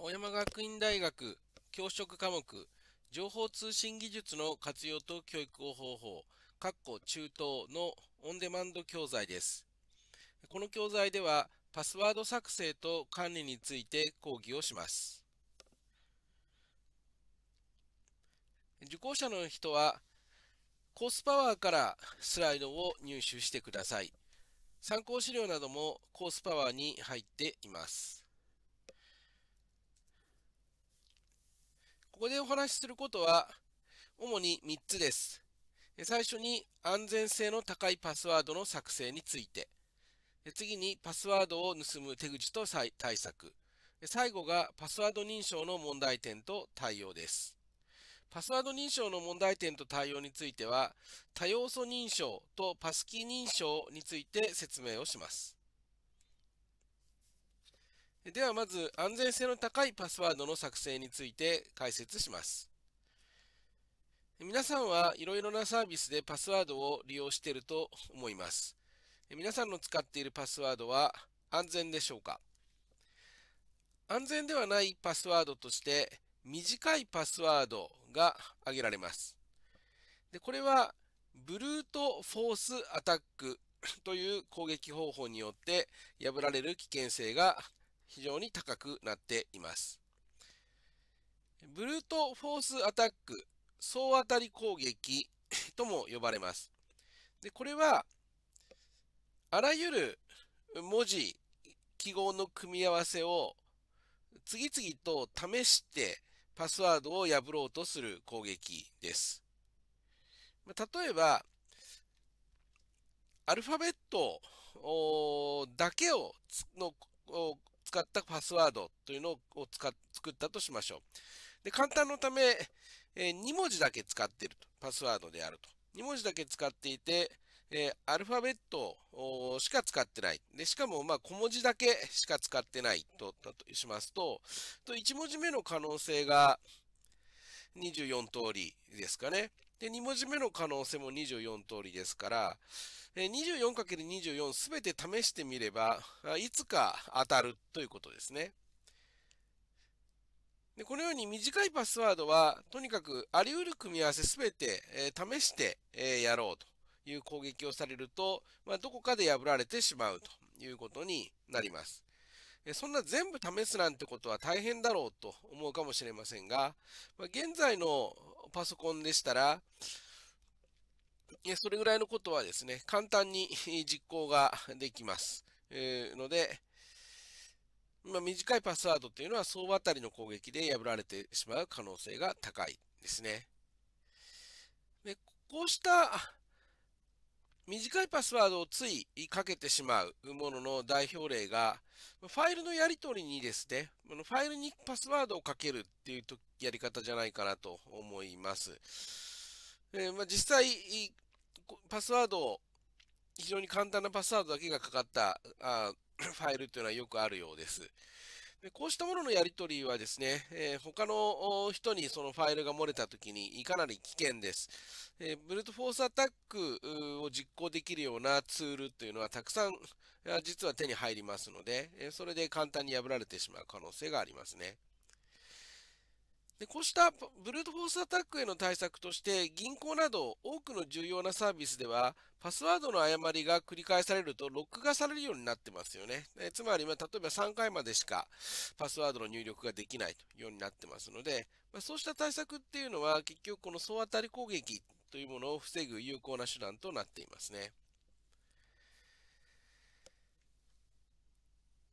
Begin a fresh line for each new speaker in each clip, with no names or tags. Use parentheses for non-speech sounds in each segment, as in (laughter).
青山学院大学教職科目情報通信技術の活用と教育方法、括弧中等のオンデマンド教材です。この教材ではパスワード作成と管理について講義をします。受講者の人はコースパワーからスライドを入手してください。参考資料などもコースパワーに入っています。ここでお話しすることは、主に3つです。最初に安全性の高いパスワードの作成について。次にパスワードを盗む手口と対策。最後がパスワード認証の問題点と対応です。パスワード認証の問題点と対応については、多要素認証とパスキー認証について説明をします。ではまず安全性の高いパスワードの作成について解説します。皆さんはいろいろなサービスでパスワードを利用していると思います。皆さんの使っているパスワードは安全でしょうか安全ではないパスワードとして短いパスワードが挙げられます。でこれはブルートフォースアタックという攻撃方法によって破られる危険性が非常に高くなっています。ブルートフォースアタック、総当たり攻撃 (laughs) とも呼ばれます。で、これは、あらゆる文字、記号の組み合わせを次々と試してパスワードを破ろうとする攻撃です。例えば、アルファベットだけをの使ったパスワードというのを使っ作ったとしましょう。で、簡単のため、えー、2文字だけ使っていると。パスワードであると。2文字だけ使っていて、えー、アルファベットしか使ってない。で、しかも、ま小文字だけしか使ってないと、としますと、と1文字目の可能性が24通りですかね。で、2文字目の可能性も24通りですから、24×24 すべて試してみれば、いつか当たるということですね。で、このように短いパスワードは、とにかくあり得る組み合わせすべて、え試して、えやろうという攻撃をされると、まあ、どこかで破られてしまうということになります。そんな全部試すなんてことは大変だろうと思うかもしれませんが、現在のパソコンでしたら、それぐらいのことはですね、簡単に実行ができます。えー、ので、まあ、短いパスワードっていうのは総当たりの攻撃で破られてしまう可能性が高いですね。でこうした短いパスワードをついかけてしまうものの代表例が、ファイルのやり取りにですね、ファイルにパスワードをかけるっていうやり方じゃないかなと思います。えー、まあ、実際、パスワードを、非常に簡単なパスワードだけがかかったあファイルというのはよくあるようです。でこうしたもののやり取りはですね、えー、他の人にそのファイルが漏れた時にかなり危険です。えー、ブルートフォースアタックを実行できるようなツールというのはたくさん実は手に入りますので、えそれで簡単に破られてしまう可能性がありますね。で、こうしたブルートフォースアタックへの対策として、銀行など多くの重要なサービスでは、パスワードの誤りが繰り返されると、ロックがされるようになってますよね。えつまり、ま例えば3回までしかパスワードの入力ができないというようになってますので、まあ、そうした対策っていうのは、結局この総当たり攻撃というものを防ぐ有効な手段となっていますね。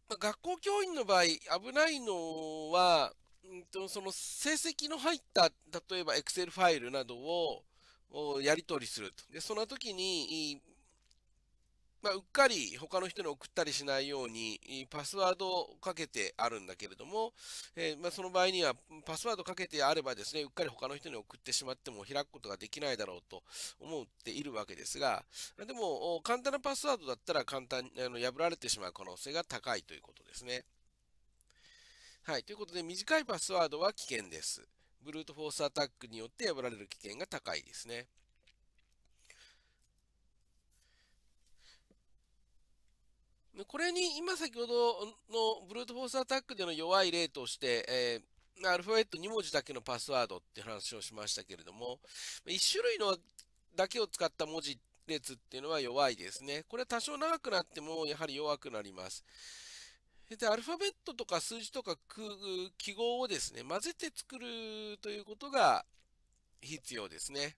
まあ、学校教員の場合、危ないのは、うんと、その成績の入った、例えば Excel ファイルなどをやり取りすると。で、その時に、まあ、うっかり他の人に送ったりしないように、パスワードをかけてあるんだけれども、えー、まあ、その場合には、パスワードかけてあればですね、うっかり他の人に送ってしまっても開くことができないだろうと思っているわけですが、でも、簡単なパスワードだったら簡単にあの破られてしまう可能性が高いということですね。はい。ということで、短いパスワードは危険です。ブルートフォースアタックによって破られる危険が高いですね。これに今先ほどのブルートフォースアタックでの弱い例として、えー、アルファベット2文字だけのパスワードって話をしましたけれども、1種類のだけを使った文字列っていうのは弱いですね。これは多少長くなってもやはり弱くなります。で、アルファベットとか数字とか記号をですね、混ぜて作るということが必要ですね。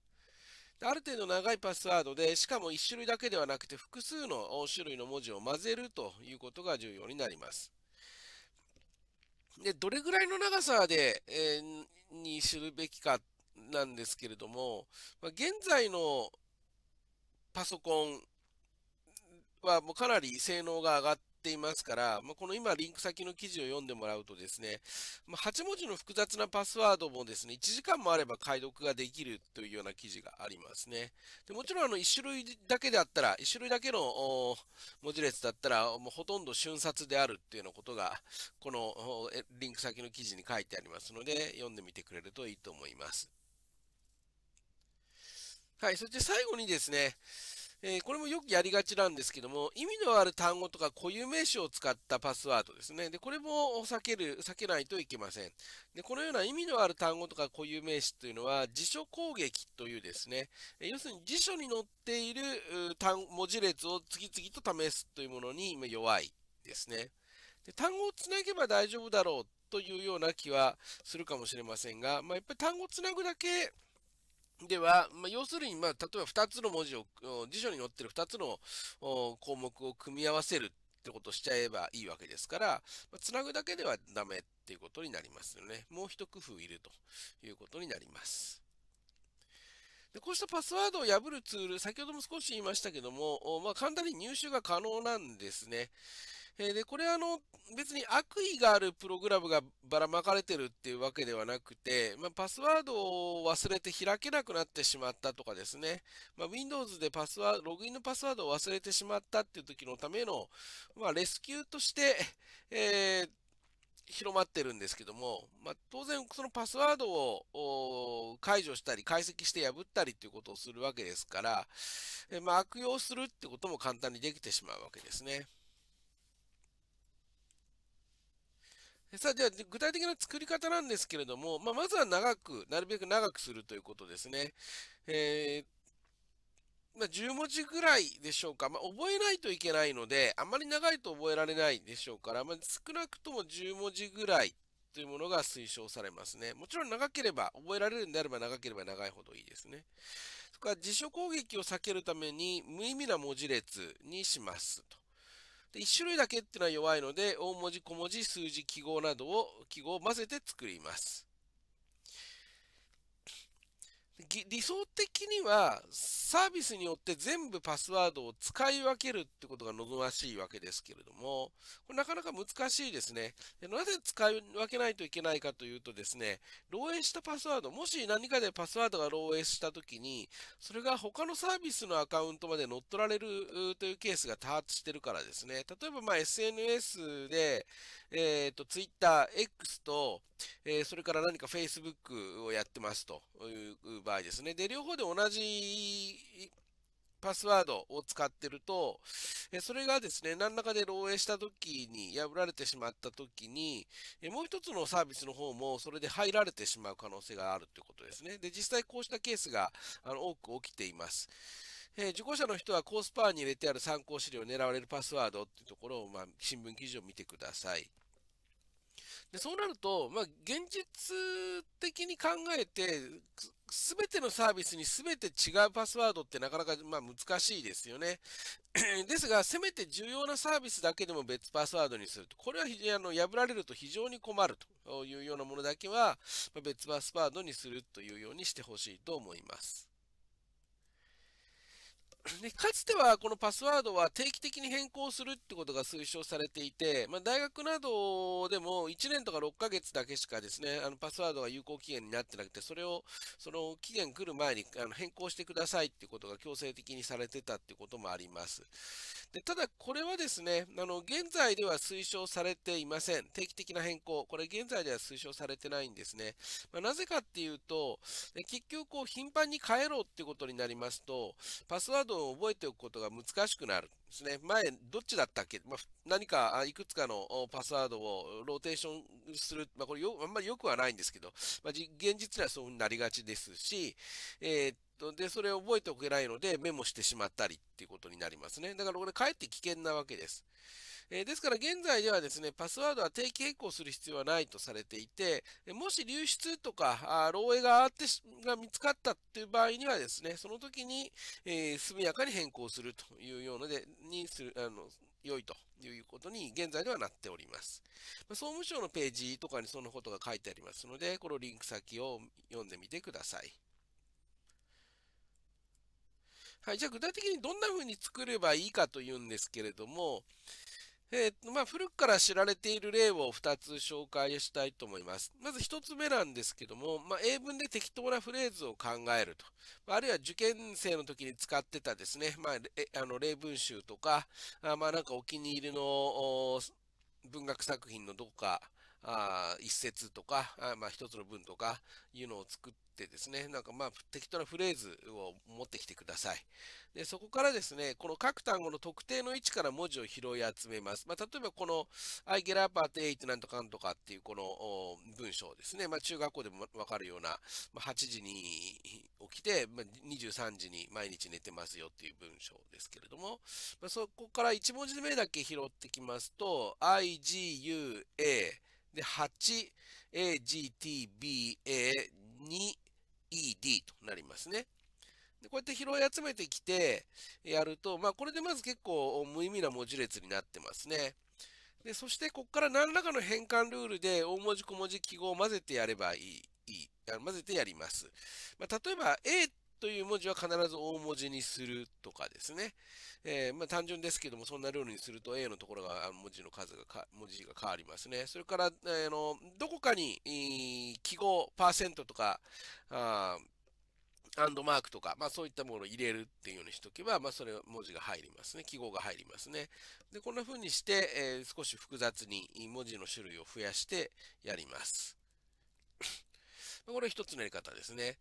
ある程度長いパスワードで、しかも1種類だけではなくて複数の種類の文字を混ぜるということが重要になります。で、どれぐらいの長さで、えー、にするべきかなんですけれども、ま現在のパソコンはもうかなり性能が上がっていますから、まあ、この今リンク先の記事を読んでもらうとですね、まあ、8文字の複雑なパスワードもですね、1時間もあれば解読ができるというような記事がありますね。でもちろんあの1種類だけであったら、1種類だけの文字列だったら、もうほとんど瞬殺であるっていうようなことが、このリンク先の記事に書いてありますので、読んでみてくれるといいと思います。はい、そして最後にですね、えー、これもよくやりがちなんですけども、意味のある単語とか固有名詞を使ったパスワードですね。で、これも避ける、避けないといけません。で、このような意味のある単語とか固有名詞というのは、辞書攻撃というですね、要するに辞書に載っている単文字列を次々と試すというものに弱いですね。で単語をつなげば大丈夫だろうというような気はするかもしれませんが、まあ、やっぱり単語をつなぐだけ、では、まあ、要するに、まあ、例えば2つの文字を、辞書に載ってる2つの項目を組み合わせるってことをしちゃえばいいわけですから、まあ、つなぐだけではダメっていうことになりますよね。もう一工夫いるということになります。でこうしたパスワードを破るツール、先ほども少し言いましたけども、まあ、簡単に入手が可能なんですね。えー、で、これあの、別に悪意があるプログラムがばらまかれてるっていうわけではなくて、まあ、パスワードを忘れて開けなくなってしまったとかですね、まあ、Windows でパスワード、ログインのパスワードを忘れてしまったっていう時のための、まあ、レスキューとして、えー、広まってるんですけども、まあ、当然そのパスワードを解除したり解析して破ったりということをするわけですから、えまあ、悪用するってことも簡単にできてしまうわけですね。さあ、じゃあ、具体的な作り方なんですけれども、まあ、まずは長く、なるべく長くするということですね。えー、まあ、10文字ぐらいでしょうか。まあ、覚えないといけないので、あまり長いと覚えられないでしょうから、まあ、少なくとも10文字ぐらいというものが推奨されますね。もちろん長ければ、覚えられるんであれば長ければ長いほどいいですね。それから辞書攻撃を避けるために無意味な文字列にしますと。1種類だけっていうのは弱いので、大文字、小文字、数字、記号などを、記号を混ぜて作ります。理想的にはサービスによって全部パスワードを使い分けるってことが望ましいわけですけれども、これなかなか難しいですね。なぜ使い分けないといけないかというとですね、漏洩したパスワード、もし何かでパスワードが漏洩したときに、それが他のサービスのアカウントまで乗っ取られるというケースが多発してるからですね。例えばまあ SNS で、えっ、ー、と Twitter、X と、えー、それから何か Facebook をやってますという場合ですね。で、両方で同じパスワードを使ってると、それがですね、何らかで漏洩した時に、破られてしまった時に、もう一つのサービスの方もそれで入られてしまう可能性があるということですね。で、実際こうしたケースがあの多く起きています。えー、受講者の人はコースパーに入れてある参考資料、を狙われるパスワードっていうところを、まあ、新聞記事を見てください。でそうなると、まあ、現実的に考えて、すべてのサービスにすべて違うパスワードってなかなか、まあ、難しいですよね。(clears throat) ですが、せめて重要なサービスだけでも別パスワードにすると。これは非常にあの破られると非常に困るというようなものだけは、別パスワードにするというようにしてほしいと思います。で、かつてはこのパスワードは定期的に変更するってことが推奨されていて、まあ、大学などでも1年とか6ヶ月だけしかですね、あのパスワードが有効期限になってなくて、それを、その期限来る前にあの変更してくださいっていうことが強制的にされてたっていうこともあります。で、ただこれはですね、あの、現在では推奨されていません。定期的な変更。これ現在では推奨されてないんですね。まあ、なぜかっていうと、結局こう頻繁に変えろってことになりますと、パスワードを覚えておくことが難しくなるんですね。前、どっちだったっけ、まあ、何かいくつかのパスワードをローテーションする。まあ、これよ、あんまり良くはないんですけど、まあ、現実にはそううになりがちですし、えーで、それを覚えておけないのでメモしてしまったりっていうことになりますね。だからこれかえって危険なわけです。えー、ですから現在ではですね、パスワードは定期変更する必要はないとされていて、もし流出とか、あ漏洩があってが見つかったっていう場合にはですね、その時に、えー、速やかに変更するというようなで、にする、あの、良いということに現在ではなっております。総務省のページとかにそんなことが書いてありますので、このリンク先を読んでみてください。はい、じゃあ具体的にどんな風に作ればいいかというんですけれども、えーまあ、古くから知られている例を2つ紹介したいと思います。まず1つ目なんですけども、まあ、英文で適当なフレーズを考えると。あるいは受験生の時に使ってたですね、まあ、あの例文集とか、あまあなんかお気に入りの文学作品のどこかあ一節とか、あまあ一つの文とかいうのを作って、ですね、なんかまあ適当なフレーズを持ってきてください。で、そこからですね、この各単語の特定の位置から文字を拾い集めます。まあ、例えばこの I get up at 8なんとかんとかっていうこの文章ですね、まあ、中学校でもわかるような、まあ、8時に起きて、ま23時に毎日寝てますよっていう文章ですけれども、まそこから1文字目だけ拾ってきますと、I, G, U, A, で、8、A、G、T、B、A、2、E、D となりますね。で、こうやって拾い集めてきてやると、まあ、これでまず結構無意味な文字列になってますね。で、そしてここから何らかの変換ルールで大文字小文字記号を混ぜてやればいい。いい混ぜてやります。まあ、例えば A っという文字は必ず大文字にするとかですね。えー、まあ、単純ですけども、そんなルールにすると A のところが文字の数が文字が変わりますね。それから、えー、のどこかに、記号、パーセントとか、あアンドマークとか、まあそういったものを入れるっていうようにしとけば、まあそれ文字が入りますね。記号が入りますね。で、こんな風にして、えー、少し複雑に文字の種類を増やしてやります。これ一つのやり方ですね。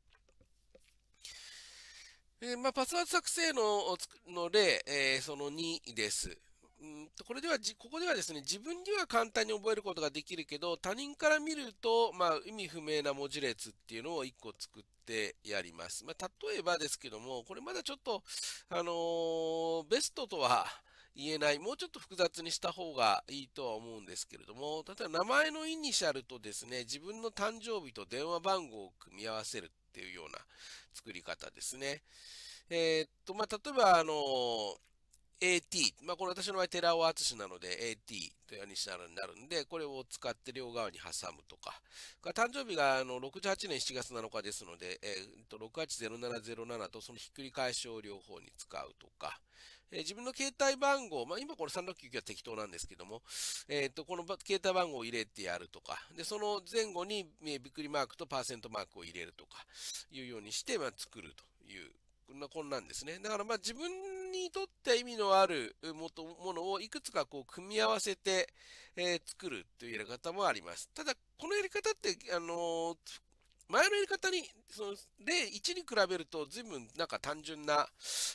えー、まあ、パスワード作成のの例、えー、その2です。うんこれではここではですね、自分には簡単に覚えることができるけど、他人から見ると、まあ、意味不明な文字列っていうのを1個作ってやります。まあ、例えばですけども、これまだちょっと、あのー、ベストとは言えない、もうちょっと複雑にした方がいいとは思うんですけれども、例えば名前のイニシャルとですね、自分の誕生日と電話番号を組み合わせるっていうような作り方ですね。えー、っと、まあ、例えば、あの AT、まあ、これ私の場合テラワーツ種なので AT というになるんで、これを使って両側に挟むとか、誕生日があの68年7月7日ですので、えー、っと680707とそのひっくり返しを両方に使うとか、えー、自分の携帯番号、まあ、今これ3699は適当なんですけども、えっ、ー、と、この携帯番号を入れてやるとか、で、その前後に、えびっくりマークとパーセントマークを入れるとか、いうようにして、まあ、作るというこんな、こんなんですね。だからまあ自分にとって意味のあるものをいくつかこう組み合わせて、え作るというやり方もあります。ただ、このやり方って、あの前のやり方に、その、例1に比べると随分なんか単純な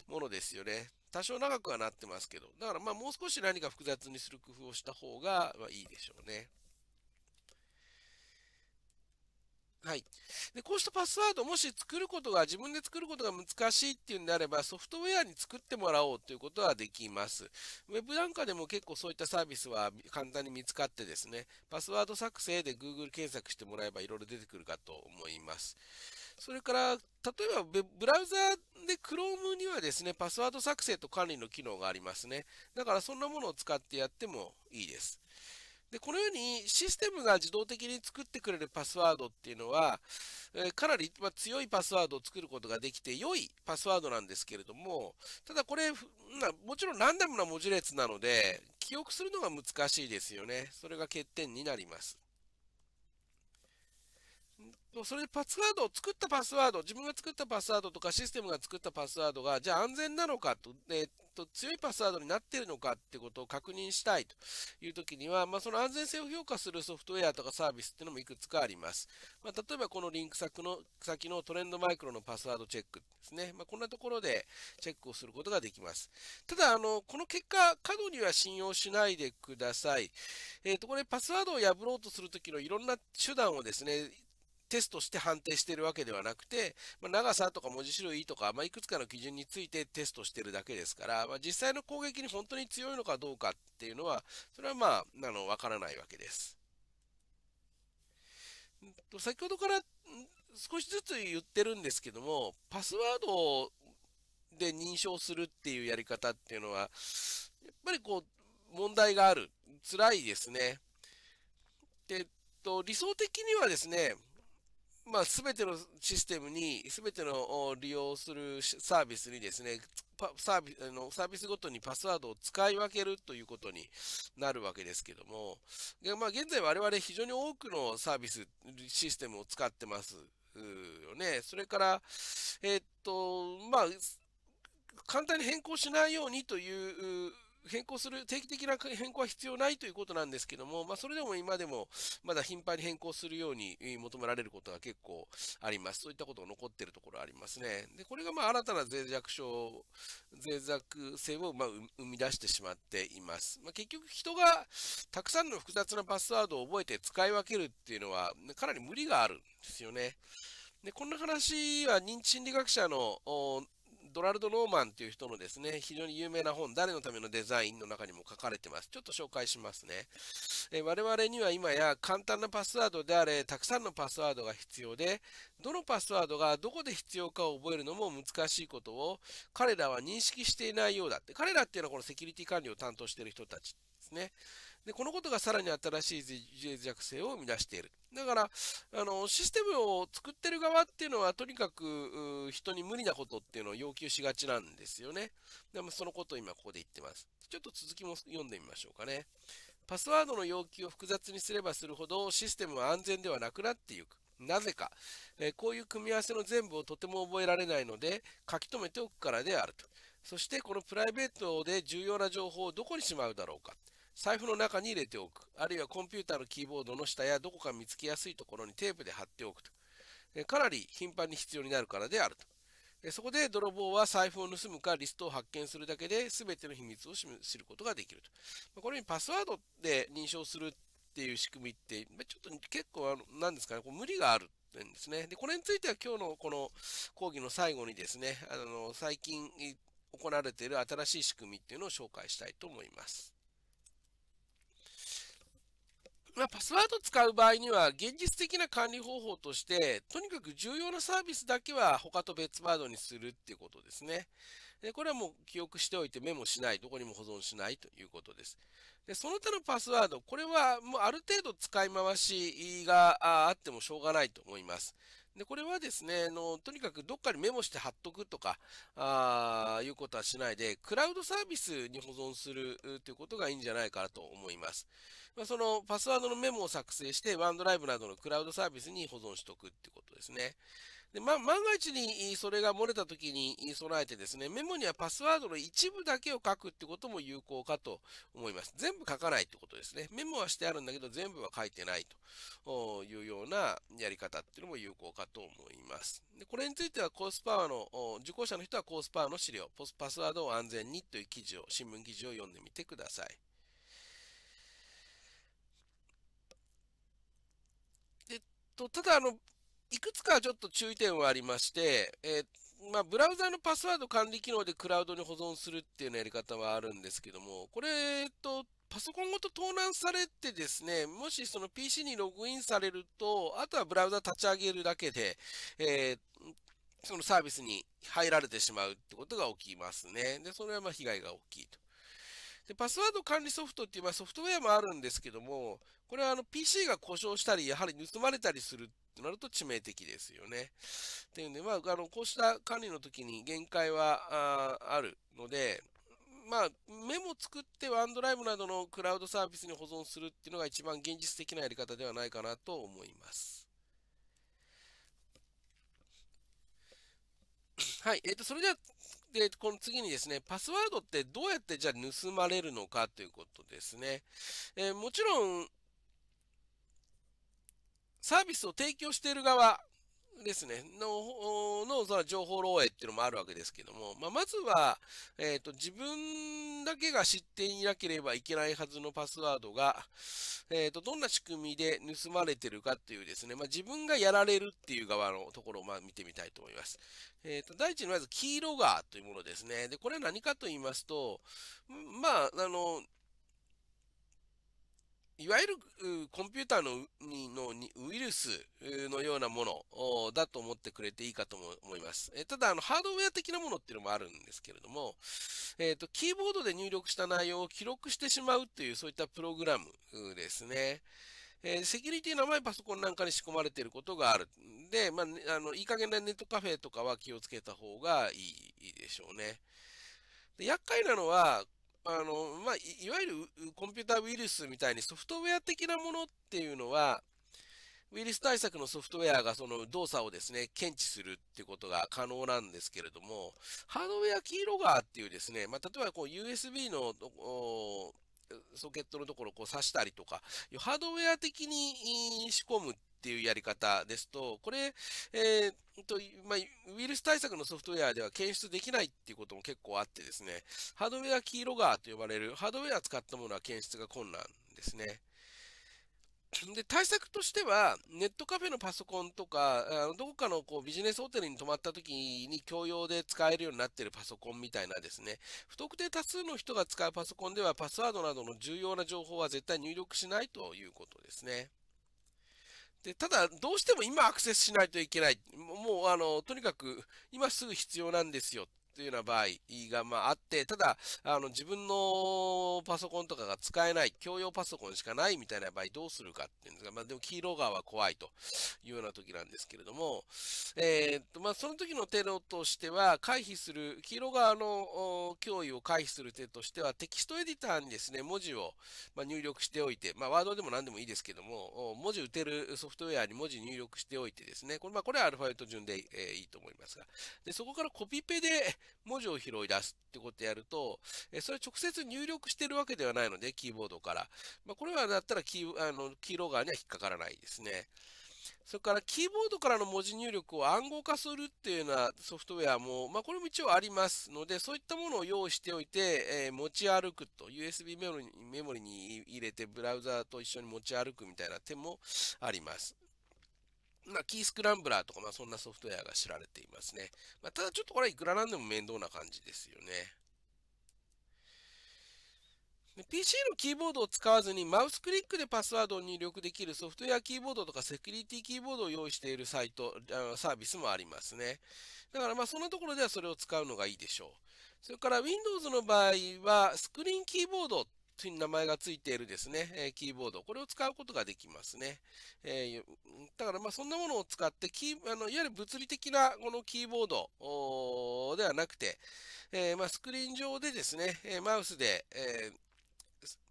ものですよね。多少長くはなってますけど、だからまあもう少し何か複雑にする工夫をした方がいいでしょうね。はい。で、こうしたパスワード、もし作ることが、自分で作ることが難しいっていうんであれば、ソフトウェアに作ってもらおうということはできます。ウェブなんかでも結構そういったサービスは簡単に見つかってですね、パスワード作成で Google 検索してもらえばいろいろ出てくるかと思います。それから、例えばブラウザで Chrome にはですね、パスワード作成と管理の機能がありますね。だからそんなものを使ってやってもいいです。で、このようにシステムが自動的に作ってくれるパスワードっていうのは、えかなり、ま強いパスワードを作ることができて、良いパスワードなんですけれども、ただこれ、もちろんランダムな文字列なので、記憶するのが難しいですよね。それが欠点になります。もうそれでパスワードを作ったパスワード、自分が作ったパスワードとかシステムが作ったパスワードが、じゃあ安全なのかと、えー、っと、強いパスワードになってるのかってことを確認したいというときには、まあ、その安全性を評価するソフトウェアとかサービスっていうのもいくつかあります。まあ、例えばこのリンク先の先のトレンドマイクロのパスワードチェックですね。まあ、こんなところでチェックをすることができます。ただ、あの、この結果、過度には信用しないでください。えー、っと、これパスワードを破ろうとするときのいろんな手段をですね、テストして判定してるわけではなくて、まあ、長さとか文字種類とか、まあ、いくつかの基準についてテストしてるだけですから、まあ、実際の攻撃に本当に強いのかどうかっていうのは、それはまあ、あの、わからないわけです。先ほどから少しずつ言ってるんですけども、パスワードで認証するっていうやり方っていうのは、やっぱりこう、問題がある。辛いですね。で、と理想的にはですね、まあ、すべてのシステムに、すべての利用するサービスにですね、サービスあのサービスごとにパスワードを使い分けるということになるわけですけども、まあ、現在我々非常に多くのサービス、システムを使ってますよね。それから、えっと、まあ、簡単に変更しないようにという変更する、定期的な変更は必要ないということなんですけども、まあ、それでも今でも、まだ頻繁に変更するように求められることが結構あります。そういったことが残っているところありますね。で、これがまあ、新たな脆弱症、脆弱性をまあ、生み出してしまっています。まあ、結局人がたくさんの複雑なパスワードを覚えて使い分けるっていうのは、かなり無理があるんですよね。で、こんな話は認知心理学者のドラルド・ローマンっていう人のですね、非常に有名な本、誰のためのデザインの中にも書かれてます。ちょっと紹介しますね。え我々には今や簡単なパスワードであれ、たくさんのパスワードが必要で、どのパスワードがどこで必要かを覚えるのも難しいことを彼らは認識していないようだって。彼らっていうのはこのセキュリティ管理を担当している人たちですね。で、このことがさらに新しい脆弱性を生み出している。だから、あの、システムを作ってる側っていうのは、とにかく、人に無理なことっていうのを要求しがちなんですよね。でも、そのことを今ここで言ってます。ちょっと続きも読んでみましょうかね。パスワードの要求を複雑にすればするほど、システムは安全ではなくなっていく。なぜか、えこういう組み合わせの全部をとても覚えられないので、書き留めておくからであると。そして、このプライベートで重要な情報をどこにしまうだろうか。財布の中に入れておく、あるいはコンピューターのキーボードの下やどこか見つけやすいところにテープで貼っておくと。かなり頻繁に必要になるからであると。そこで泥棒は財布を盗むかリストを発見するだけで全ての秘密を知ることができると。これにパスワードで認証するっていう仕組みって、ちょっと結構あの、なんですかね、こう無理があるんですね。で、これについては今日のこの講義の最後にですね、あの、最近行われている新しい仕組みっていうのを紹介したいと思います。まあ、パスワード使う場合には、現実的な管理方法として、とにかく重要なサービスだけは他と別ワードにするっていうことですね。で、これはもう記憶しておいてメモしない、どこにも保存しないということです。で、その他のパスワード、これはもうある程度使い回しがあってもしょうがないと思います。で、これはですね、の、とにかくどっかにメモして貼っとくとか、ああ、いうことはしないで、クラウドサービスに保存するということがいいんじゃないかなと思います。まあ、そのパスワードのメモを作成して、ワンドライブなどのクラウドサービスに保存しておくってことですね。で、ま、万が一にそれが漏れた時に備えてですね、メモにはパスワードの一部だけを書くってことも有効かと思います。全部書かないってことですね。メモはしてあるんだけど全部は書いてないというようなやり方っていうのも有効かと思います。で、これについてはコースパワーの、受講者の人はコースパワーの資料、パスワードを安全にという記事を、新聞記事を読んでみてください。えっと、ただあの、いくつかちょっと注意点はありまして、えー、まあ、ブラウザのパスワード管理機能でクラウドに保存するっていうやり方はあるんですけども、これとパソコンごと盗難されてですね、もしその PC にログインされると、あとはブラウザ立ち上げるだけで、えー、そのサービスに入られてしまうってことが起きますね。で、それはま被害が大きいと。で、パスワード管理ソフトっていう、まあ、ソフトウェアもあるんですけども、これはあの PC が故障したり、やはり盗まれたりするってなると致命的ですよね。っていうんで、まあ、あの、こうした管理の時に限界はああるので、まあ、メモ作ってワンドライブなどのクラウドサービスに保存するっていうのが一番現実的なやり方ではないかなと思います。はい。えっ、ー、と、それではで、この次にですね、パスワードってどうやってじゃあ盗まれるのかということですね。えー、もちろん、サービスを提供している側、ですね、の、の、その情報漏洩っていうのもあるわけですけども、まあ、まずは、えっ、ー、と、自分だけが知っていなければいけないはずのパスワードが、えっ、ー、と、どんな仕組みで盗まれてるかっていうですね、まあ、自分がやられるっていう側のところを、ま見てみたいと思います。えっ、ー、と、第一にまず、黄色がというものですね。で、これは何かと言いますと、まあ、あの、いわゆるコンピューターののウイルスのようなものだと思ってくれていいかと思います。えただあの、ハードウェア的なものっていうのもあるんですけれども、えっ、ー、と、キーボードで入力した内容を記録してしまうという、そういったプログラムですね。えー、セキュリティの甘いパソコンなんかに仕込まれていることがある。で、まあ、あの、いい加減なネットカフェとかは気をつけた方がいいでしょうね。で、厄介なのは、あの、まあ、いわゆるコンピュータウイルスみたいにソフトウェア的なものっていうのは、ウイルス対策のソフトウェアがその動作をですね、検知するっていうことが可能なんですけれども、ハードウェアキーロガーっていうですね、まあ、例えばこう USB のソケットのところをこう挿したりとか、ハードウェア的に仕込むっっていうやり方ですと、これ、えーとまあ、ウイルス対策のソフトウェアでは検出できないっていうことも結構あってですね、ハードウェアキーロガーと呼ばれるハードウェアを使ったものは検出が困難ですね。で対策としては、ネットカフェのパソコンとか、あのどこかのこうビジネスホテルに泊まった時に共用で使えるようになっているパソコンみたいなですね、不特定多数の人が使うパソコンではパスワードなどの重要な情報は絶対入力しないということですね。で、ただ、どうしても今アクセスしないといけない。もう、あの、とにかく、今すぐ必要なんですよっというような場合が、まあ、あって、ただ、あの、自分のパソコンとかが使えない、共用パソコンしかないみたいな場合どうするかっていうんですが、まあ、でも、黄色川は怖いというような時なんですけれども、えー、っと、まあ、その時の手としては、回避する、黄色側の脅威を回避する手としては、テキストエディターにですね、文字を、ま入力しておいて、まあ、ワードでも何でもいいですけども、文字打てるソフトウェアに文字入力しておいてですね、これ、まあ、これはアルファベット順で、えー、いいと思いますが、で、そこからコピペで、文字を拾い出すってことやると、えそれ直接入力してるわけではないので、キーボードから。まあ、これはだったらキー、あの、キーローガには引っかからないですね。それからキーボードからの文字入力を暗号化するっていうようなソフトウェアも、まあ、これも一応ありますので、そういったものを用意しておいて、えー、持ち歩くと、USB メモリに入れてブラウザーと一緒に持ち歩くみたいな手もあります。まあ、キースクランブラーとか、まあ、そんなソフトウェアが知られていますね。まあ、ただちょっとこれはいくらなんでも面倒な感じですよね。PC のキーボードを使わずにマウスクリックでパスワードを入力できるソフトウェアキーボードとかセキュリティキーボードを用意しているサイト、あのサービスもありますね。だからまあそんなところではそれを使うのがいいでしょう。それから Windows の場合はスクリーンキーボードいに名前がついているですね、えキーボード、これを使うことができますね。えー、だから、まそんなものを使ってキーあの、いわゆる物理的なこのキーボードではなくて、えー、まスクリーン上でですね、マウスで、えー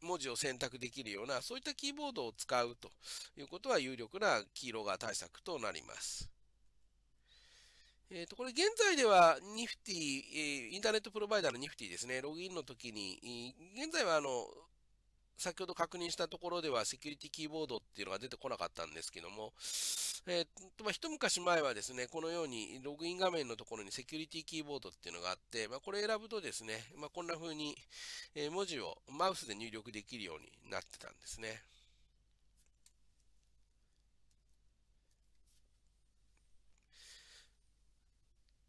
文字を選択できるような、そういったキーボードを使うということは有力な黄色が対策となります。えっ、ー、と、これ現在では Nifty、インターネットプロバイダーの Nifty ですね、ログインの時に、現在はあの、先ほど確認したところではセキュリティキーボードっていうのが出てこなかったんですけども、えっ、と、まあ、一昔前はですね、このようにログイン画面のところにセキュリティキーボードっていうのがあって、まあ、これ選ぶとですね、まあ、こんな風に文字をマウスで入力できるようになってたんですね。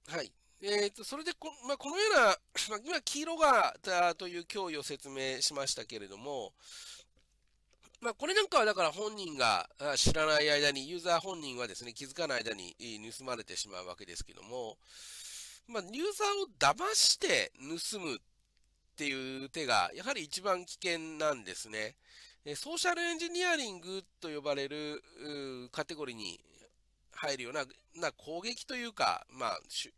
はい。えー、と、それでこ、まあ、このような、(laughs) まあ、今、黄色が、だという脅威を説明しましたけれども、まあ、これなんかはだから本人が知らない間に、ユーザー本人はですね、気づかない間に盗まれてしまうわけですけども、まあ、ユーザーを騙して盗むっていう手が、やはり一番危険なんですね。ソーシャルエンジニアリングと呼ばれるカテゴリーに入るようなな攻撃というか、まあ、し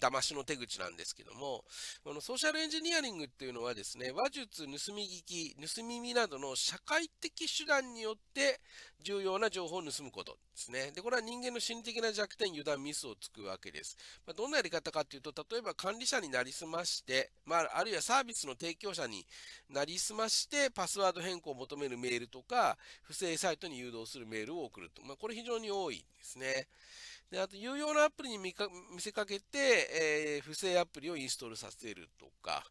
騙しの手口なんですけども、このソーシャルエンジニアリングっていうのはですね、話術、盗み聞き、盗み見などの社会的手段によって重要な情報を盗むことですね。で、これは人間の心理的な弱点、油断、ミスをつくわけです。まあ、どんなやり方かっていうと、例えば管理者になりすまして、まあ、あるいはサービスの提供者になりすまして、パスワード変更を求めるメールとか、不正サイトに誘導するメールを送ると。まあ、これ非常に多いですね。で、あと、有用なアプリに見か見せかけて、えー、不正アプリをインストールさせるとか、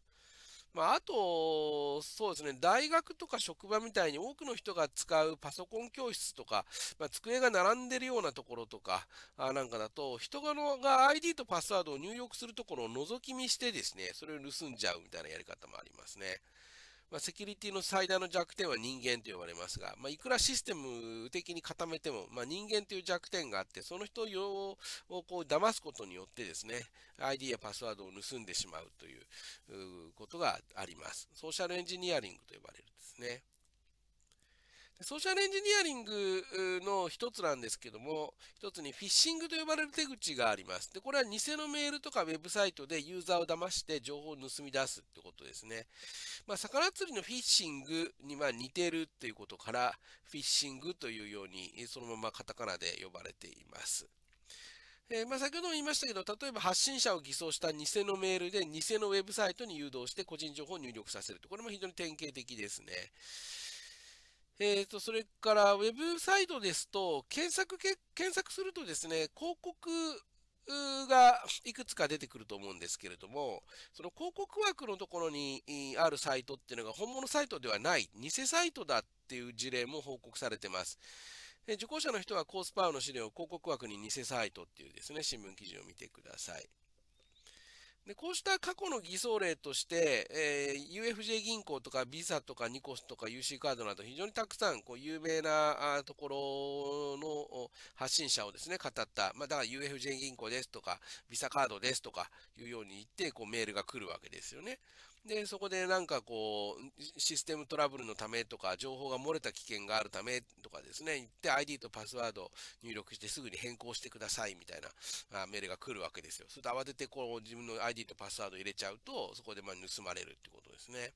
まあ、あと、そうですね、大学とか職場みたいに多くの人が使うパソコン教室とか、まあ、机が並んでるようなところとか、あなんかだと、人がのが ID とパスワードを入力するところを覗き見してですね、それを盗んじゃうみたいなやり方もありますね。まあ、セキュリティの最大の弱点は人間と呼ばれますが、まあ、いくらシステム的に固めても、まあ、人間という弱点があって、その人をこう騙すことによってですね、ID やパスワードを盗んでしまうということがあります。ソーシャルエンジニアリングと呼ばれるんですね。ソーシャルエンジニアリングの一つなんですけども、一つにフィッシングと呼ばれる手口があります。で、これは偽のメールとかウェブサイトでユーザーを騙して情報を盗み出すってことですね。まあ、魚釣りのフィッシングにま似てるっていうことから、フィッシングというように、そのままカタカナで呼ばれています。えー、まあ、先ほども言いましたけど、例えば発信者を偽装した偽のメールで偽のウェブサイトに誘導して個人情報を入力させると。これも非常に典型的ですね。えー、と、それから、ウェブサイトですと、検索け、検索するとですね、広告がいくつか出てくると思うんですけれども、その広告枠のところにあるサイトっていうのが本物サイトではない、偽サイトだっていう事例も報告されてます。受講者の人はコースパウの資料を広告枠に偽サイトっていうですね、新聞記事を見てください。で、こうした過去の偽装例として、えー、UFJ 銀行とか visa とかニコスとか UC カードなど非常にたくさんこう有名なところの発信者をですね、語った。まあ、だから UFJ 銀行ですとか visa カードですとかいうように言ってこうメールが来るわけですよね。で、そこでなんかこう、システムトラブルのためとか、情報が漏れた危険があるためとかですね、言って ID とパスワード入力してすぐに変更してくださいみたいなあメールが来るわけですよ。それと慌ててこう自分の ID とパスワード入れちゃうと、そこでま盗まれるってことですね。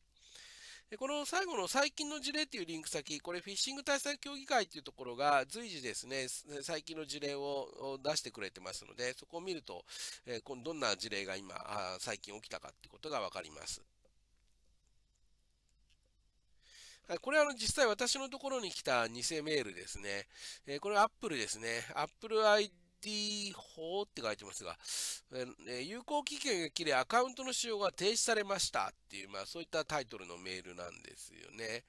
で、この最後の最近の事例っていうリンク先、これフィッシング対策協議会っていうところが随時ですね、最近の事例を出してくれてますので、そこを見ると、えどんな事例が今、最近起きたかってことがわかります。これはあの実際私のところに来た偽メールですね。えこれは Apple ですね。Apple ID 法って書いてますが、え有効期限が切れ、アカウントの使用が停止されましたっていう、まあそういったタイトルのメールなんですよね。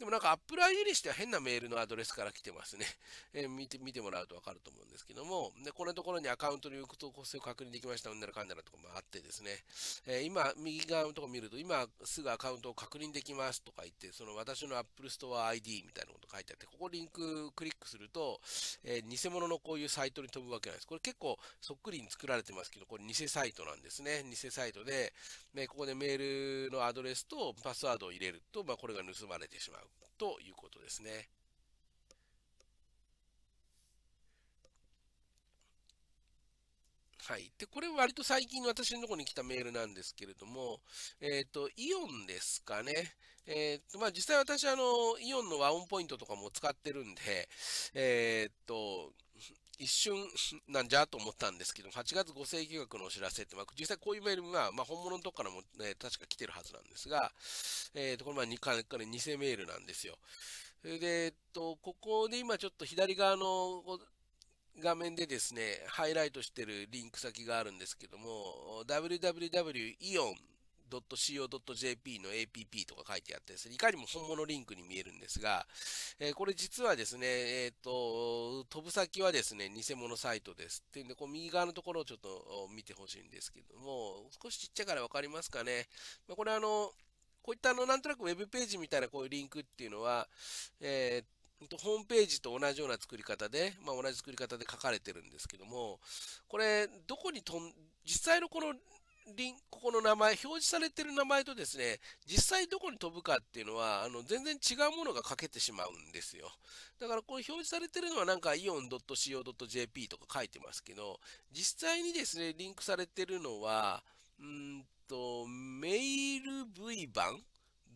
でもなんか Apple ID にしては変なメールのアドレスから来てますね。(laughs) えー、見て、見てもらうとわかると思うんですけども、で、このところにアカウントの行くとこ性を確認できました、うんならかんならとかもあってですね、えー、今、右側のとこ見ると、今すぐアカウントを確認できますとか言って、その私の Apple Store ID みたいなこと書いてあって、ここリンククリックすると、えー、偽物のこういうサイトに飛ぶわけなんです。これ結構そっくりに作られてますけど、これ偽サイトなんですね。偽サイトで、ね、ここでメールのアドレスとパスワードを入れると、まあ、これが盗まれてしまう。ということですね。はい。で、これ割と最近私のところに来たメールなんですけれども、えっ、ー、と、イオンですかね。えっ、ー、と、まあ、実際私、あの、イオンの和音ポイントとかも使ってるんで、えっ、と、一瞬なんじゃと思ったんですけど、8月5世紀額のお知らせって、まあ、実際こういうメールが、まあ、本物のとこからも、ね、確か来てるはずなんですが、えっ、ー、と、これま2回から偽メールなんですよ。で、えっと、ここで今ちょっと左側の画面でですね、ハイライトしてるリンク先があるんですけども、w w w e o n .co.jp の app とか書いてあってですね、いかにも本物リンクに見えるんですが、えー、これ実はですね、えっ、ー、と、飛ぶ先はですね、偽物サイトですっていうんで、こう右側のところをちょっと見てほしいんですけども、少しちっちゃいからわかりますかね。まあ、これあの、こういったあの、なんとなく web ページみたいなこういうリンクっていうのは、えーホームページと同じような作り方で、まあ、同じ作り方で書かれてるんですけども、これ、どこに飛ん、実際のこのリンここの名前、表示されてる名前とですね、実際どこに飛ぶかっていうのは、あの、全然違うものが書けてしまうんですよ。だからこれ表示されてるのはなんか ion.co.jp とか書いてますけど、実際にですね、リンクされてるのは、うんと、メール V 版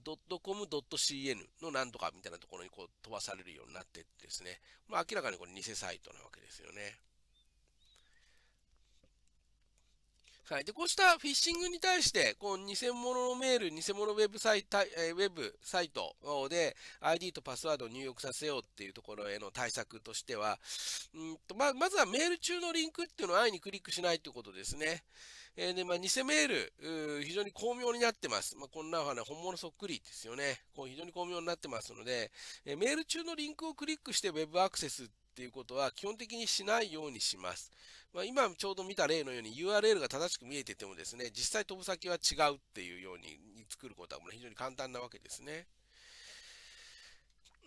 .com.cn のなんとかみたいなところにこう飛ばされるようになってですね、まあ、明らかにこれ偽サイトなわけですよね。はい。で、こうしたフィッシングに対して、この偽物のメール、偽物ウェブサイト、えウェブサイトで ID とパスワードを入力させようっていうところへの対策としては、うんとままずはメール中のリンクっていうのを安易にクリックしないということですね。えー、で、まあ、偽メール、非常に巧妙になってます。まあ、こんなのはね、本物そっくりですよね。こう非常に巧妙になってますので、えメール中のリンクをクリックしてウェブアクセスってっていうことは基本的にしないようにします。まあ、今ちょうど見た例のように URL が正しく見えててもですね、実際飛ぶ先は違うっていうように作ることは非常に簡単なわけですね。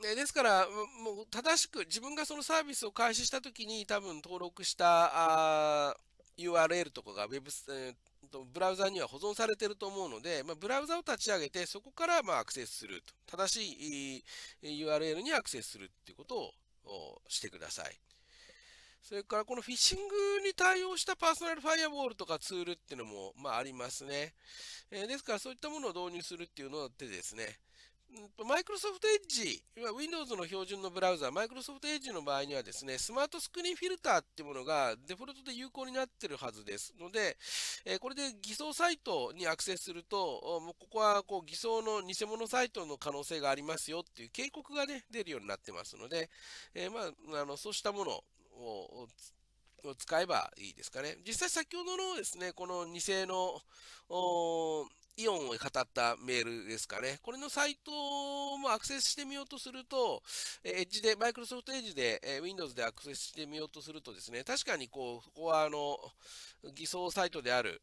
ですから、もう正しく自分がそのサービスを開始したときに多分登録したあ URL とかが Web、えーブラウザには保存されてると思うので、まあ、ブラウザを立ち上げてそこからまあアクセスすると。正しい URL にアクセスするっていうことををしてください。それからこのフィッシングに対応したパーソナルファイアウォールとかツールっていうのも、まあありますね。えー、ですからそういったものを導入するっていうのてですね、マイクロソフトエッジ、Windows の標準のブラウザ、マイクロソフトエッジの場合にはですね、スマートスクリーンフィルターっていうものがデフォルトで有効になってるはずですので、えこれで偽装サイトにアクセスすると、もうここはこう偽装の偽物サイトの可能性がありますよっていう警告がね、出るようになってますので、えまあ、あの、そうしたものをを使えばいいですかね。実際先ほどのですね、この偽の、イオンを語ったメールですかね。これのサイトもアクセスしてみようとすると、エッジで、マイクロソフトエッジで、え Windows でアクセスしてみようとするとですね、確かにこう、ここはあの、偽装サイトである、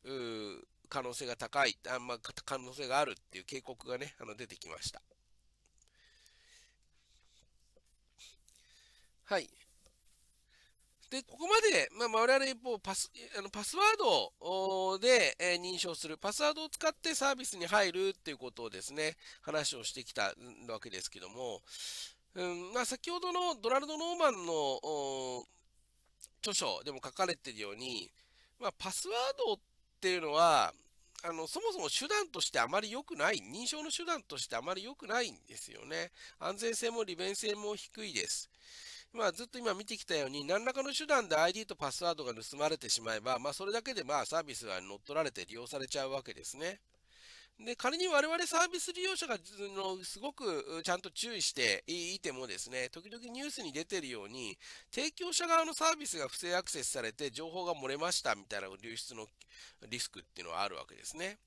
可能性が高い、あま可能性があるっていう警告がね、あの出てきました。はい。で、ここまで、まあ、我々一方、パス、あの、パスワードで、え認証する、パスワードを使ってサービスに入るっていうことをですね、話をしてきたわけですけども、うん、まあ、先ほどのドナルド・ノーマンの、著書でも書かれているように、まあ、パスワードっていうのは、あの、そもそも手段としてあまり良くない、認証の手段としてあまり良くないんですよね。安全性も利便性も低いです。まあ、ずっと今見てきたように、何らかの手段で ID とパスワードが盗まれてしまえば、まあ、それだけでまあサービスが乗っ取られて利用されちゃうわけですね。で、仮に我々サービス利用者がのすごくちゃんと注意していてもですね、時々ニュースに出てるように、提供者側のサービスが不正アクセスされて情報が漏れましたみたいな流出のリスクっていうのはあるわけですね。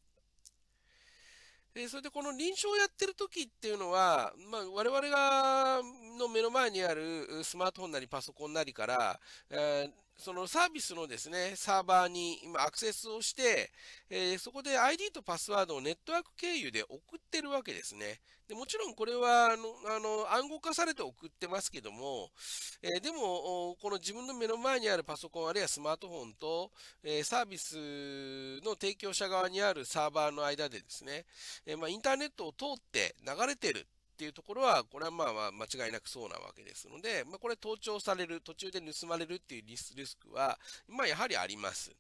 で、それでこの臨床をやってる時っていうのは、まあ、我々が、の目の前にあるスマートフォンなりパソコンなりから、えーそのサービスのですね、サーバーに今アクセスをして、えー、そこで ID とパスワードをネットワーク経由で送ってるわけですね。でもちろんこれはあの、あの、暗号化されて送ってますけども、えー、でも、この自分の目の前にあるパソコンあるいはスマートフォンと、えー、サービスの提供者側にあるサーバーの間でですね、えまあ、インターネットを通って流れてるっていうところは、これはまあまあ間違いなくそうなわけですので、まあ、これ盗聴される、途中で盗まれるっていうリスクは、まあやはりあります。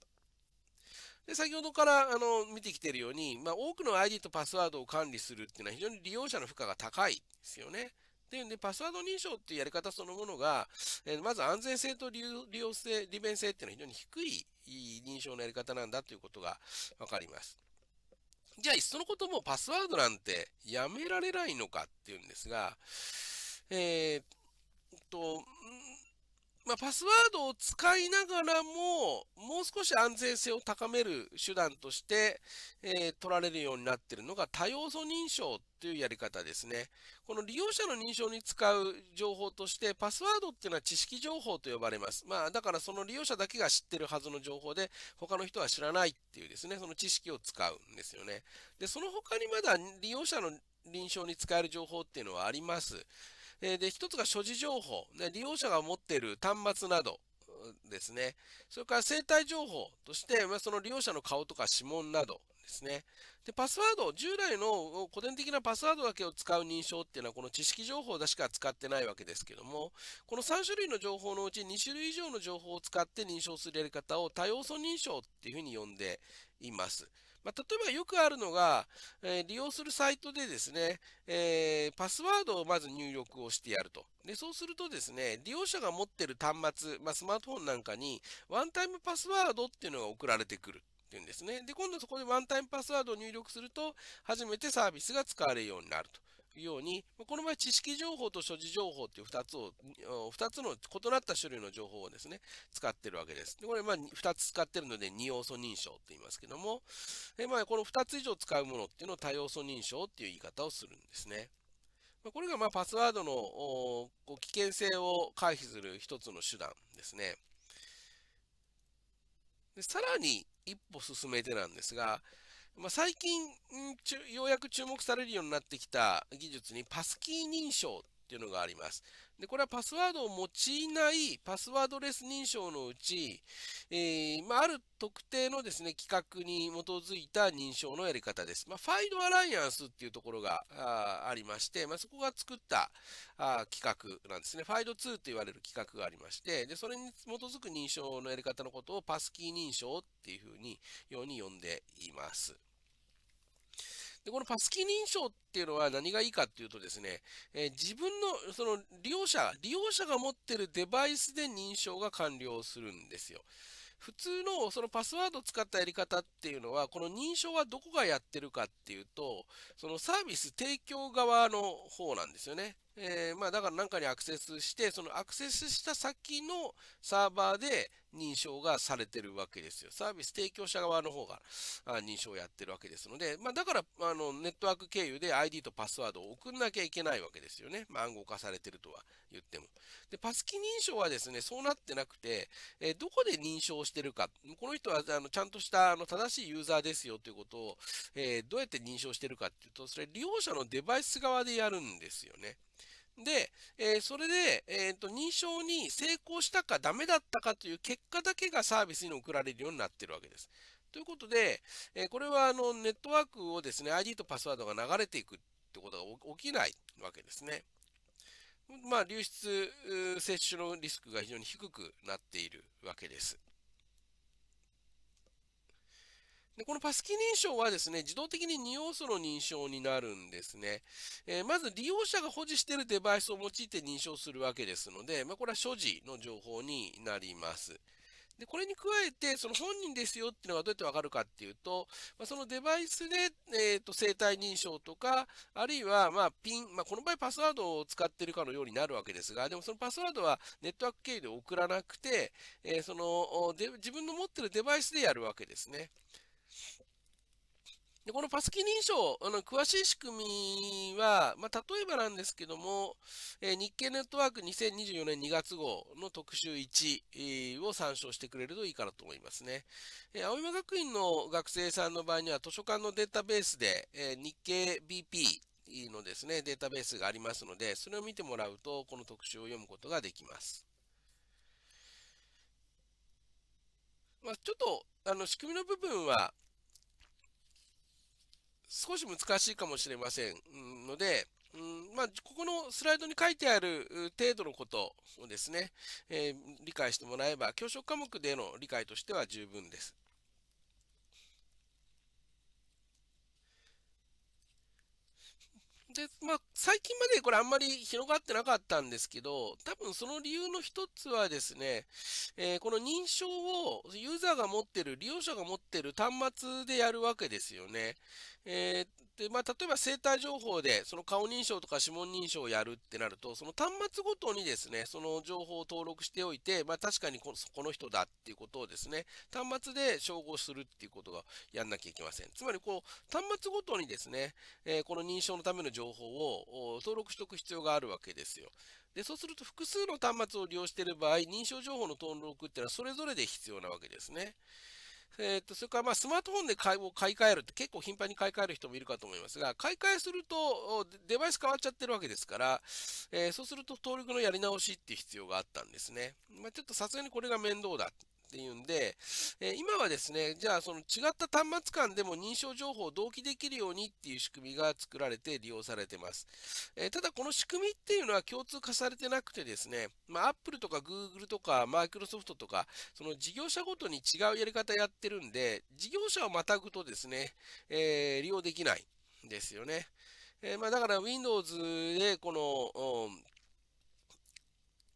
で、先ほどからあの見てきてるように、まあ、多くの ID とパスワードを管理するっていうのは非常に利用者の負荷が高いですよね。っていうんで、パスワード認証っていうやり方そのものが、えー、まず安全性と利用性、利便性っていうのは非常に低い認証のやり方なんだということがわかります。じゃあ、いっそのこともパスワードなんてやめられないのかっていうんですが、えっと、まあ、パスワードを使いながらも、もう少し安全性を高める手段として、えー、取られるようになっているのが多要素認証というやり方ですね。この利用者の認証に使う情報として、パスワードっていうのは知識情報と呼ばれます。まあ、だからその利用者だけが知ってるはずの情報で、他の人は知らないっていうですね、その知識を使うんですよね。で、その他にまだ利用者の認証に使える情報っていうのはあります。で、一つが所持情報、ね、利用者が持っている端末など、ですね。それから生体情報として、まあ、その利用者の顔とか指紋などですね。で、パスワード、従来の古典的なパスワードだけを使う認証っていうのは、この知識情報だしか使ってないわけですけども、この3種類の情報のうち2種類以上の情報を使って認証するやり方を多要素認証っていうふうに呼んでいます。まあ、例えばよくあるのが、えー、利用するサイトでですね、えー、パスワードをまず入力をしてやると。で、そうするとですね、利用者が持ってる端末、まあ、スマートフォンなんかに、ワンタイムパスワードっていうのが送られてくる。っていうんですね。で、今度そこでワンタイムパスワードを入力すると、初めてサービスが使われるようになると。いうように、この場合、知識情報と所持情報っていう2つを、2つの異なった種類の情報をですね、使ってるわけです。でこれ、まあ、2つ使ってるので、2要素認証って言いますけども、でまあ、この2つ以上使うものっていうのを多要素認証っていう言い方をするんですね。まこれがまあパスワードの危険性を回避する一つの手段ですね。でさらに、一歩進めてなんですが、まあ、最近ようやく注目されるようになってきた技術にパスキー認証っていうのがあります。で、これはパスワードを用いないパスワードレス認証のうち、えー、まあ、ある特定のですね、規格に基づいた認証のやり方です。まあ、ファイドアライアンスっていうところがありまして、まあ、そこが作ったあ規格なんですね。ファイド2と言われる規格がありまして、で、それに基づく認証のやり方のことをパスキー認証っていうふうに、ように呼んでいます。で、このパスキー認証っていうのは何がいいかっていうとですね、えー、自分の、その利用者、利用者が持ってるデバイスで認証が完了するんですよ。普通のそのパスワードを使ったやり方っていうのは、この認証はどこがやってるかっていうと、そのサービス提供側の方なんですよね。えー、まあだから何かにアクセスして、そのアクセスした先のサーバーで認証がされてるわけですよ。サービス提供者側の方が認証をやってるわけですので、まあ、だからあのネットワーク経由で ID とパスワードを送んなきゃいけないわけですよね。まあ、暗号化されてるとは言っても。で、パスキ認証はですね、そうなってなくて、えどこで認証してるか、この人はあのちゃんとしたあの正しいユーザーですよということを、えー、どうやって認証してるかっていうと、それ利用者のデバイス側でやるんですよね。で、えー、それで、えーと、認証に成功したかダメだったかという結果だけがサービスに送られるようになっているわけです。ということで、えー、これはあのネットワークをですね、ID とパスワードが流れていくってことが起きないわけですね。まあ、流出接種のリスクが非常に低くなっているわけです。で、このパスキー認証はですね、自動的に2要素の認証になるんですね。えー、まず利用者が保持しているデバイスを用いて認証するわけですので、まあ、これは所持の情報になります。で、これに加えて、その本人ですよっていうのがどうやってわかるかっていうと、まあ、そのデバイスで、えっ、ー、と、生体認証とか、あるいは、まあ、ピン、まあ、この場合パスワードを使ってるかのようになるわけですが、でもそのパスワードはネットワーク経由で送らなくて、えー、その自分の持ってるデバイスでやるわけですね。で、このパスキー認証、あの、詳しい仕組みは、まあ、例えばなんですけども、えー、日経ネットワーク2024年2月号の特集1を参照してくれるといいかなと思いますね。えー、青山学院の学生さんの場合には、図書館のデータベースで、えー、日経 BP、のですね、データベースがありますので、それを見てもらうと、この特集を読むことができます。まあ、ちょっと、あの、仕組みの部分は、少し難しいかもしれませんので、うんまあ、ここのスライドに書いてある程度のことをですね、えー、理解してもらえば、教職科目での理解としては十分です。で、まあ、最近までこれあんまり広がってなかったんですけど、多分その理由の一つはですね、えー、この認証をユーザーが持ってる、利用者が持ってる端末でやるわけですよね。えー、で、まあ、例えば生体情報で、その顔認証とか指紋認証をやるってなると、その端末ごとにですね、その情報を登録しておいて、まあ、確かにこの人だっていうことをですね、端末で照合するっていうことがやんなきゃいけません。つまり、こう、端末ごとにですね、えー、この認証のための情報を登録しておく必要があるわけですよ。で、そうすると複数の端末を利用している場合、認証情報の登録っていうのはそれぞれで必要なわけですね。えー、と、それからまあスマートフォンで買いを買い替えるって結構頻繁に買い替える人もいるかと思いますが、買い替えするとデバイス変わっちゃってるわけですから、えー、そうすると登録のやり直しっていう必要があったんですね。まあ、ちょっとさすがにこれが面倒だっていうんで、えー、今はですね、じゃあその違った端末間でも認証情報を同期できるようにっていう仕組みが作られて利用されてます。えー、ただこの仕組みっていうのは共通化されてなくてですね、まあ Apple とか Google とか Microsoft とか、その事業者ごとに違うやり方やってるんで、事業者をまたぐとですね、えー、利用できないんですよね。えまあだから Windows でこの、うん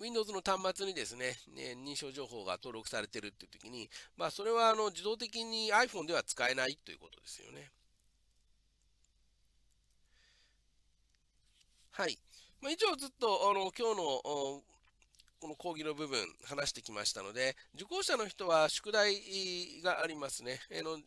Windows の端末にですね、ね認証情報が登録されてるっていう時に、まあ、それはあの自動的に iPhone では使えないということですよね。はい。まあ、以上ずっと、あの、今日の、この講義の部分話してきましたので、受講者の人は宿題がありますね。えの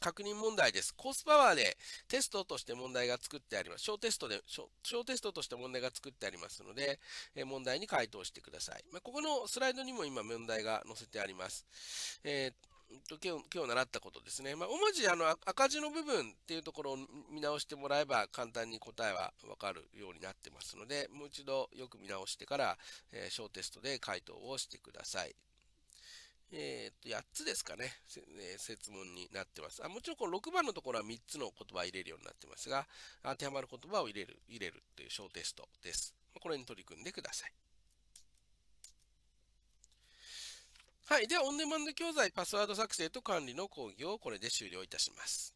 確認問題です。コースパワーでテストとして問題が作ってあります。小テストで、小テストとして問題が作ってありますので、え問題に回答してください。まあ、ここのスライドにも今問題が載せてあります。えー今日、今日習ったことですね。まあ、主にあの赤字の部分っていうところを見直してもらえば簡単に答えはわかるようになってますので、もう一度よく見直してから、えー、小テストで回答をしてください。えっ、と、8つですかね、え説問になってます。あもちろん、この6番のところは3つの言葉入れるようになってますが、当てはまる言葉を入れる、入れるっていう小テストです。これに取り組んでください。はい。では、オンデマンド教材、パスワード作成と管理の講義をこれで終了いたします。